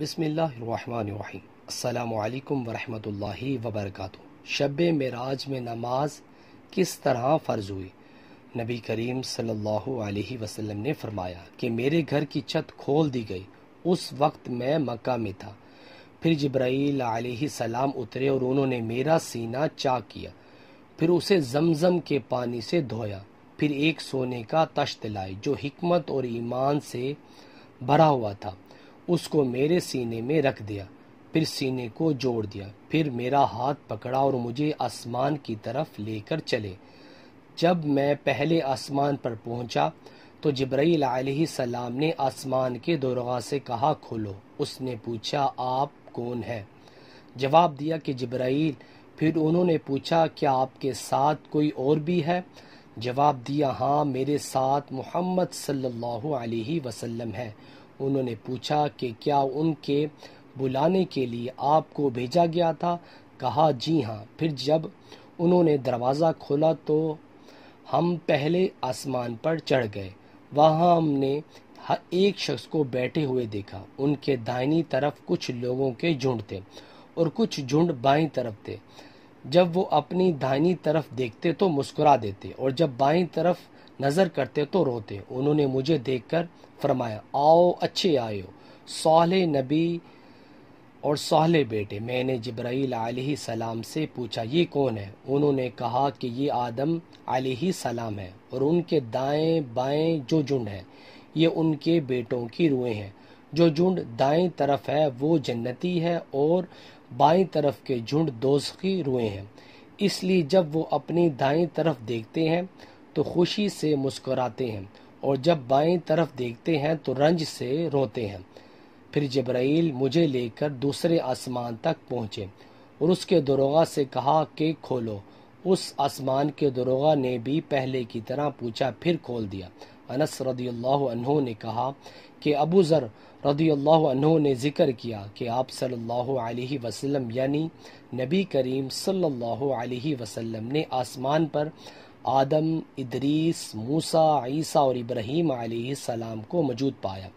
बिसमीम् अल्लाम वबरक शब मराज में नमाज किस तरह फ़र्ज हुई नबी करीम सल्लल्लाहु ने फरमाया कि मेरे घर की छत खोल दी गई उस वक्त मैं मक्का में था फिर जब्राईल सलाम उतरे और उन्होंने मेरा सीना चाक किया फिर उसे जमजम के पानी से धोया फिर एक सोने का तश्त लाए जो हिकमत और ईमान से भरा हुआ था उसको मेरे सीने में रख दिया फिर सीने को जोड़ दिया फिर मेरा हाथ पकड़ा और मुझे आसमान की तरफ लेकर चले जब मैं पहले आसमान पर पहुंचा तो जब्राईल सलाम ने आसमान के दरगाह से कहा खोलो उसने पूछा आप कौन है जवाब दिया कि जब्राईल फिर उन्होंने पूछा क्या आपके साथ कोई और भी है जवाब दिया हाँ मेरे साथ मोहम्मद सल्लल्लाहु अलैहि वसल्लम है उन्होंने पूछा कि क्या उनके बुलाने के लिए आपको भेजा गया था कहा जी हाँ फिर जब उन्होंने दरवाज़ा खोला तो हम पहले आसमान पर चढ़ गए वहाँ हमने एक शख्स को बैठे हुए देखा उनके दाहिनी तरफ कुछ लोगों के झुंड थे और कुछ झुंड बाई तरफ थे जब वो अपनी दाहिनी तरफ देखते तो मुस्कुरा देते और जब बाई तरफ नज़र करते तो रोते उन्होंने मुझे देखकर फरमाया आओ अच्छे आयो सोहले नबी और सोहले बेटे मैंने जब्राइल आलही सलाम से पूछा ये कौन है उन्होंने कहा कि ये आदम आलही सलाम है और उनके दाएं बाएं जो झुंड है ये उनके बेटों की रूएं हैं जो झुंड दाएं तरफ है वो जन्नती है और बाएं तरफ के झुंड दोस्त की रूएं हैं इसलिए जब वो अपनी दाएं तरफ देखते हैं तो खुशी से मुस्कुराते हैं और जब बाएं तरफ देखते हैं तो रंज से रोते हैं फिर जब्राइल मुझे लेकर दूसरे आसमान तक पहुंचे और उसके दरोगा से कहा कि खोलो उस आसमान के दरोगा ने भी पहले की तरह पूछा फिर खोल दिया अनस रदी ने कहा कि अबू ज़र रदी ने जिक्र किया कि आप सल्लल्लाहु अलैहि वसल्लम यानी नबी करीम सल्लल्लाहु अलैहि वसल्लम ने आसमान पर आदम इदरीस मूसा ईसा और इब्राहिम सलाम को मौजूद पाया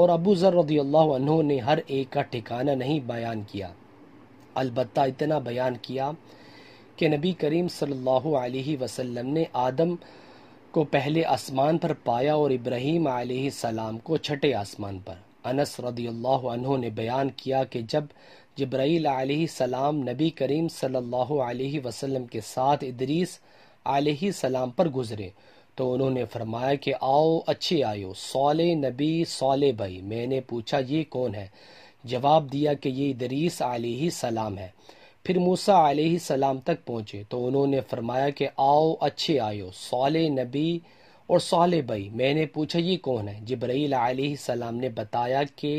और अबू ज़र रदील्ला ने हर एक का ठिकाना नहीं बयान किया अलबत् इतना बयान किया कि नबी करीम सल्लल्लाहु अलैहि वसल्लम ने आदम को पहले आसमान पर पाया और इब्राहिम सलाम को छठे आसमान पर अनस रदील्ला ने बयान किया कि जब जब्राईल सलाम नबी करीम सल्लल्लाहु अलैहि वसल्लम के साथ इदरीस सलाम पर गुजरे तो उन्होंने फरमाया कि आओ अच्छे आयो सौले नबी सौले भाई मैंने पूछा ये कौन है जवाब दिया कि ये दरीस सलाम है फिर मूसा सलाम तक पहुंचे तो उन्होंने फरमाया कि आओ अच्छे आयो सौले नबी और सौले भाई मैंने पूछा ये कौन है जबरील सलाम ने बताया कि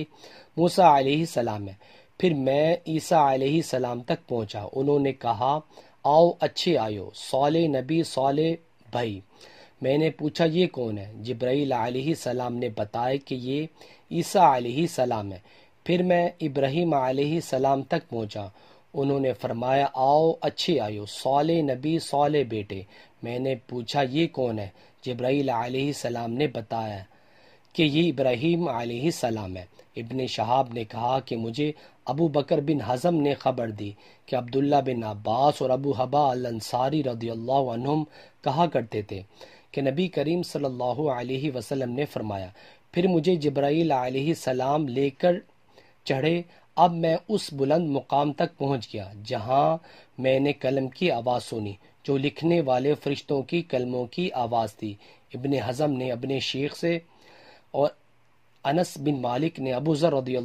मूसा सलाम है फिर मैं ईसा सलाम तक पहुंचा उन्होंने कहा आओ अच्छे आयो सौले नबी सौले भाई मैंने पूछा ये कौन है जब्राईल सलाम ने बताया कि ये ईसा सलाम है फिर मैं इब्राहिम सलाम तक पहुंचा उन्होंने फरमाया आओ अच्छे आयो सौले नबी सौले बेटे मैंने पूछा ये कौन है जब्राईल सलाम ने बताया कि ये इब्राहिम सलाम है इबन शहाब ने कहा कि मुझे अबू बकर बिन हज़म ने खबर दी कि अब्दुल्ला बिन अब्बास और अबू हबा अंसारी रदी कहा करते थे कि नबी करीम सल्लल्लाहु अलैहि वसल्लम ने फरमाया फिर मुझे जब्राइल सलाम लेकर चढ़े अब मैं उस बुलंद मुकाम तक पहुंच गया जहां मैंने कलम की आवाज़ सुनी जो लिखने वाले फरिश्तों की कलमों की आवाज़ थी इबन हज़म ने अपने शेख से और अनस बिन मालिक ने अबू जर रदी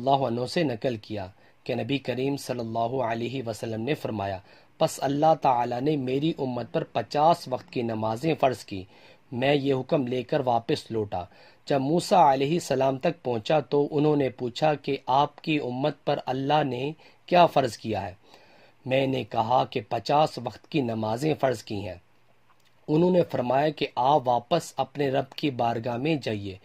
से नकल किया कि नबी करीम सल्लल्लाहु अलैहि वसल्लम ने फरमाया बस अल्लाह ताला ने मेरी उम्मत पर पचास वक्त की नमाजें फ़र्ज की मैं ये हुक्म लेकर वापस लौटा जब मूसा सलाम तक पहुंचा तो उन्होंने पूछा कि आपकी उम्मत पर अल्लाह ने क्या फ़र्ज किया है मैंने कहा कि पचास वक्त की नमाजें फ़र्ज की हैं उन्होंने फरमाया कि आप वापस अपने रब की बारगाह में जाइए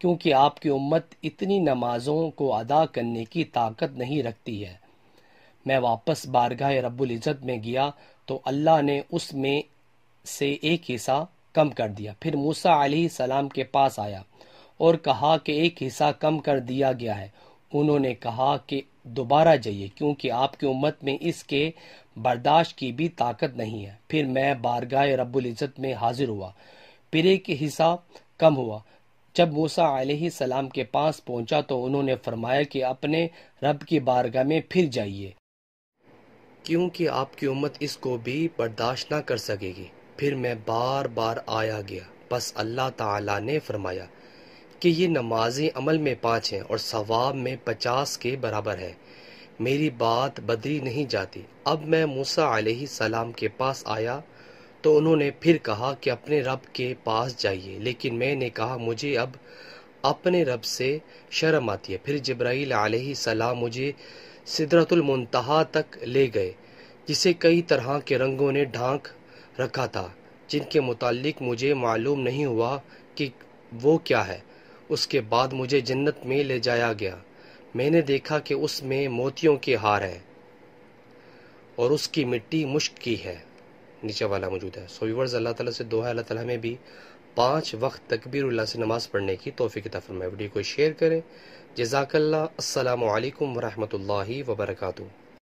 क्योंकि आपकी उम्मत इतनी नमाजों को अदा करने की ताकत नहीं रखती है मैं वापस बारगाह रब्बुल इज़्ज़त में गया तो अल्लाह ने उसमें से एक हिस्सा कम कर दिया फिर मूसा सलाम के पास आया और कहा कि एक हिस्सा कम कर दिया गया है उन्होंने कहा कि दोबारा जाइए क्योंकि आपकी उम्मत में इसके बर्दाश्त की भी ताकत नहीं है फिर मैं बारगाह रब्बुल इज़्ज़त में हाजिर हुआ फिर एक हिस्सा कम हुआ जब मूसा सलाम के पास पहुंचा तो उन्होंने फरमाया कि अपने रब की बारगाह में फिर जाइए क्योंकि आपकी उम्मत इसको भी बर्दाश्त ना कर सकेगी फिर मैं बार बार आया गया बस अल्लाह ताला ने फरमाया कि ये नमाजी अमल में पाँच हैं और सवाब में पचास के बराबर है मेरी बात बदली नहीं जाती अब मैं मूसा सलाम के पास आया तो उन्होंने फिर कहा कि अपने रब के पास जाइए लेकिन मैंने कहा मुझे अब अपने रब से शर्म आती है फिर जब्राईल सलाम मुझे सिदरतुलमतहा तक ले गए जिसे कई तरह के रंगों ने ढांक रखा था जिनके मुतालिक मुझे मालूम नहीं हुआ कि वो क्या है उसके बाद मुझे जन्नत में ले जाया गया मैंने देखा कि उसमें मोतियों के हार है और उसकी मिट्टी मुश्क की है नीचे वाला मौजूद है सो व्यूवर्स अल्लाह ताला से दोहा है अल्लाह ताला हमें भी पांच वक्त तकबीर से नमाज पढ़ने की तोफ़ी तफर में वीडियो को शेयर करें जजाकल्ला असलकम वरहमल वबरकू